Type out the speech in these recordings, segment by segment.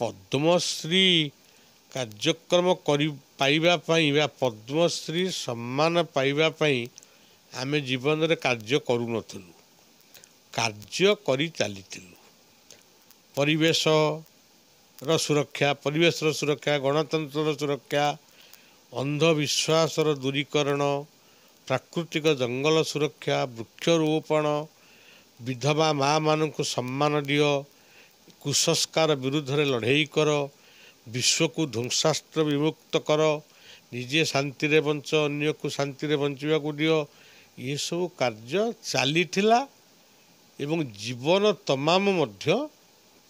ପଦ୍ମଶ୍ରୀ କାର୍ଯ୍ୟକ୍ରମ କରି ପାଇବା ପାଇଁ ବା ପଦ୍ମଶ୍ରୀ ସମ୍ମାନ ପାଇବା ପାଇଁ ଆମେ ଜୀବନରେ କାର୍ଯ୍ୟ କରୁନଥିଲୁ କାର୍ଯ୍ୟ କରି ଚାଲିଥିଲୁ ପରିବେଶର ସୁରକ୍ଷା ପରିବେଶର ସୁରକ୍ଷା ଗଣତନ୍ତ୍ରର ସୁରକ୍ଷା ଅନ୍ଧବିଶ୍ୱାସର ଦୂରୀକରଣ ପ୍ରାକୃତିକ ଜଙ୍ଗଲ ସୁରକ୍ଷା ବୃକ୍ଷରୋପଣ ବିଧବା ମା'ମାନଙ୍କୁ ସମ୍ମାନ ଦିଅ କୁସଂସ୍କାର ବିରୁଦ୍ଧରେ ଲଢ଼େଇ କର ବିଶ୍ୱକୁ ଧ୍ୱଂସାସ୍ତ୍ର ବିମୁକ୍ତ କର ନିଜେ ଶାନ୍ତିରେ ବଞ୍ଚ ଅନ୍ୟକୁ ଶାନ୍ତିରେ ବଞ୍ଚିବାକୁ ଦିଅ ଏସବୁ କାର୍ଯ୍ୟ ଚାଲିଥିଲା ଏବଂ ଜୀବନ ତମାମ ମଧ୍ୟ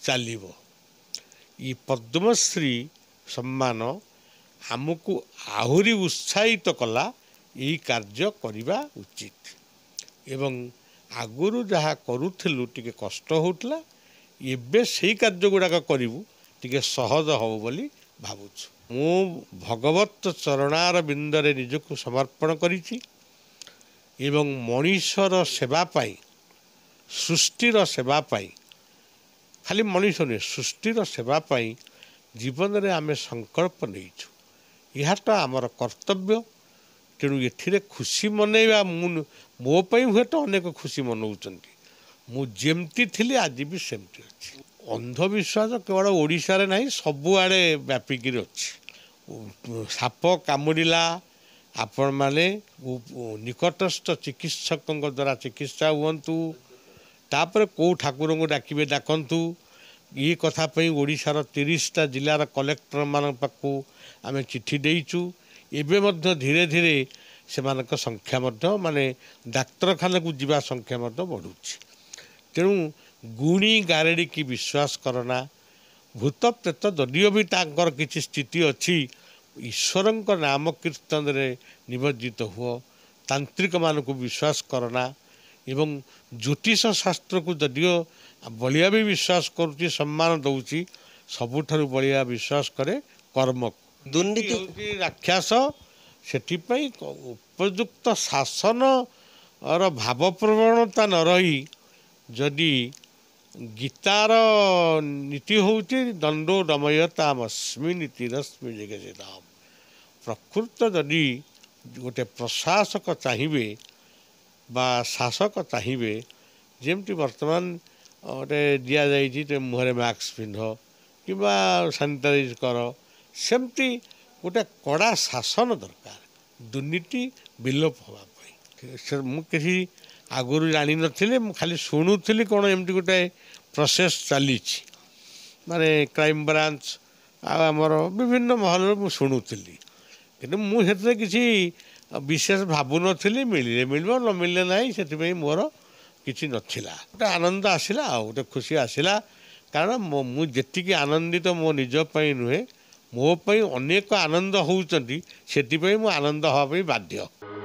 ଚାଲିବ ଏ ପଦ୍ମଶ୍ରୀ ସମ୍ମାନ ଆମକୁ ଆହୁରି ଉତ୍ସାହିତ କଲା ଏହି କାର୍ଯ୍ୟ କରିବା ଉଚିତ ଏବଂ ଆଗରୁ ଯାହା କରୁଥିଲୁ ଟିକେ କଷ୍ଟ ହେଉଥିଲା ଏବେ ସେଇ କାର୍ଯ୍ୟ ଗୁଡ଼ାକ କରିବୁ ଟିକେ ସହଜ ହେବ ବୋଲି ଭାବୁଛୁ ମୁଁ ଭଗବତ ଚରଣାର ବିନ୍ଦରେ ନିଜକୁ ସମର୍ପଣ କରିଛି ଏବଂ ମଣିଷର ସେବା ପାଇଁ ସୃଷ୍ଟିର ସେବା ପାଇଁ ଖାଲି ମଣିଷ ନୁହେଁ ସୃଷ୍ଟିର ସେବା ପାଇଁ ଜୀବନରେ ଆମେ ସଂକଳ୍ପ ନେଇଛୁ ଏହାଟା ଆମର କର୍ତ୍ତବ୍ୟ ତେଣୁ ଏଥିରେ ଖୁସି ମନେଇବା ମୁଁ ମୋ ପାଇଁ ହୁଏତ ଅନେକ ଖୁସି ମନଉଛନ୍ତି ମୁଁ ଯେମିତି ଥିଲି ଆଜି ବି ସେମିତି ଅଛି ଅନ୍ଧବିଶ୍ୱାସ କେବଳ ଓଡ଼ିଶାରେ ନାହିଁ ସବୁଆଡ଼େ ବ୍ୟାପିକିରି ଅଛି ସାପ କାମୁଡ଼ିଲା ଆପଣମାନେ ନିକଟସ୍ଥ ଚିକିତ୍ସକଙ୍କ ଦ୍ୱାରା ଚିକିତ୍ସା ହୁଅନ୍ତୁ ତାପରେ କେଉଁ ଠାକୁରଙ୍କୁ ଡାକିବେ ଡାକନ୍ତୁ ଇଏ କଥା ପାଇଁ ଓଡ଼ିଶାର ତିରିଶଟା ଜିଲ୍ଲାର କଲେକ୍ଟରମାନଙ୍କ ପାଖକୁ ଆମେ ଚିଠି ଦେଇଛୁ ଏବେ ମଧ୍ୟ ଧୀରେ ଧୀରେ ସେମାନଙ୍କ ସଂଖ୍ୟା ମଧ୍ୟ ମାନେ ଡାକ୍ତରଖାନାକୁ ଯିବା ସଂଖ୍ୟା ମଧ୍ୟ ବଢ଼ୁଛି ତେଣୁ ଗୁଣି ଗାରେଡ଼ିକି ବିଶ୍ୱାସ କର ନା ଭୂତ ପ୍ରେତ ଯଦିଓ ବି ତାଙ୍କର କିଛି ସ୍ଥିତି ଅଛି ଈଶ୍ୱରଙ୍କ ନାମ କୀର୍ତ୍ତନରେ ନିମଜ୍ଜିତ ହୁଅ ତାନ୍ତ୍ରିକମାନଙ୍କୁ ବିଶ୍ୱାସ କର ନା ଏବଂ ଜ୍ୟୋତିଷ ଶାସ୍ତ୍ରକୁ ଯଦିଓ ବଳିଆ ବି ବିଶ୍ୱାସ କରୁଛି ସମ୍ମାନ ଦେଉଛି ସବୁଠାରୁ ବଳିଆ ବିଶ୍ୱାସ କରେ କର୍ମ ଦୁର୍ନୀତି ରାକ୍ଷାସ ସେଥିପାଇଁ ଉପଯୁକ୍ତ ଶାସନର ଭାବପ୍ରବଣତା ନ ରହି ଯଦି ଗୀତାର ନୀତି ହେଉଛି ଦଣ୍ଡୋ ଦମୟ ତାମସ୍ମି ନୀତିରଶ୍ମି ଜଗଜିତାମ ପ୍ରକୃତ ଯଦି ଗୋଟେ ପ୍ରଶାସକ ଚାହିଁବେ ବା ଶାସକ ଚାହିଁବେ ଯେମିତି ବର୍ତ୍ତମାନ ଗୋଟେ ଦିଆଯାଇଛି ଯେ ମୁହଁରେ ମାସ୍କ ପିନ୍ଧ କିମ୍ବା ସାନିଟାଇଜ୍ କର ସେମିତି ଗୋଟେ କଡ଼ା ଶାସନ ଦରକାର ଦୁର୍ନୀତି ବିଲୋପ ହେବା ପାଇଁ ମୁଁ କିଛି ଆଗରୁ ଜାଣିନଥିଲି ମୁଁ ଖାଲି ଶୁଣୁଥିଲି କ'ଣ ଏମିତି ଗୋଟେ ପ୍ରସେସ୍ ଚାଲିଛି ମାନେ କ୍ରାଇମ୍ ବ୍ରାଞ୍ଚ ଆଉ ଆମର ବିଭିନ୍ନ ମହଲରେ ମୁଁ ଶୁଣୁଥିଲି କିନ୍ତୁ ମୁଁ ସେଥିରେ କିଛି ବିଶେଷ ଭାବୁନଥିଲି ମିଳିଲେ ମିଳିବ ନ ମିଳିଲେ ନାହିଁ ସେଥିପାଇଁ ମୋର କିଛି ନଥିଲା ଗୋଟେ ଆନନ୍ଦ ଆସିଲା ଆଉ ଗୋଟେ ଖୁସି ଆସିଲା କାରଣ ମୁଁ ଯେତିକି ଆନନ୍ଦିତ ମୋ ନିଜ ପାଇଁ ନୁହେଁ ମୋ ପାଇଁ ଅନେକ ଆନନ୍ଦ ହେଉଛନ୍ତି ସେଥିପାଇଁ ମୁଁ ଆନନ୍ଦ ହେବା ପାଇଁ ବାଧ୍ୟ